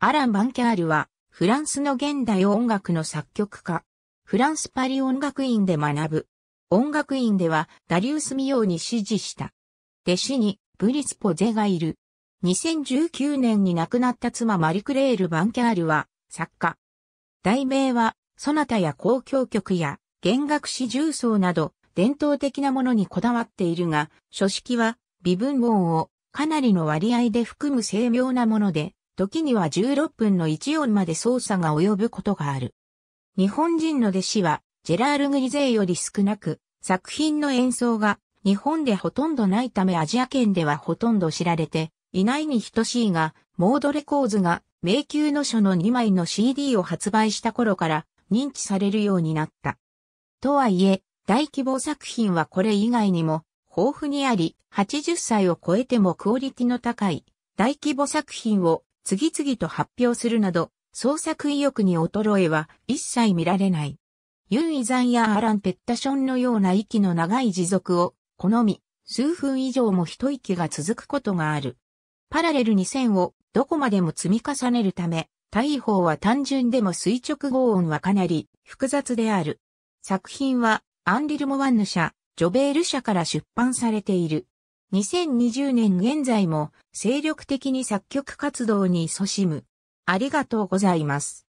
アラン・バンキャールは、フランスの現代音楽の作曲家。フランスパリ音楽院で学ぶ。音楽院では、ダリウス・ミオに指示した。弟子に、ブリス・ポゼがいる。2019年に亡くなった妻マリクレール・バンキャールは、作家。題名は、そなたや交響曲や、弦楽詩重奏など、伝統的なものにこだわっているが、書式は、微分音を、かなりの割合で含む精妙なもので、時には16分の1音まで操作が及ぶことがある。日本人の弟子は、ジェラール・グリゼーより少なく、作品の演奏が日本でほとんどないためアジア圏ではほとんど知られていないに等しいが、モードレコーズが迷宮の書の2枚の CD を発売した頃から認知されるようになった。とはいえ、大規模作品はこれ以外にも豊富にあり、80歳を超えてもクオリティの高い大規模作品を次々と発表するなど、創作意欲に衰えは一切見られない。ユン・イザンやアラン・ペッタションのような息の長い持続を好み、数分以上も一息が続くことがある。パラレルに線をどこまでも積み重ねるため、大砲は単純でも垂直合音はかなり複雑である。作品はアンリルモワンヌ社、ジョベール社から出版されている。2020年現在も精力的に作曲活動に勤しむ。ありがとうございます。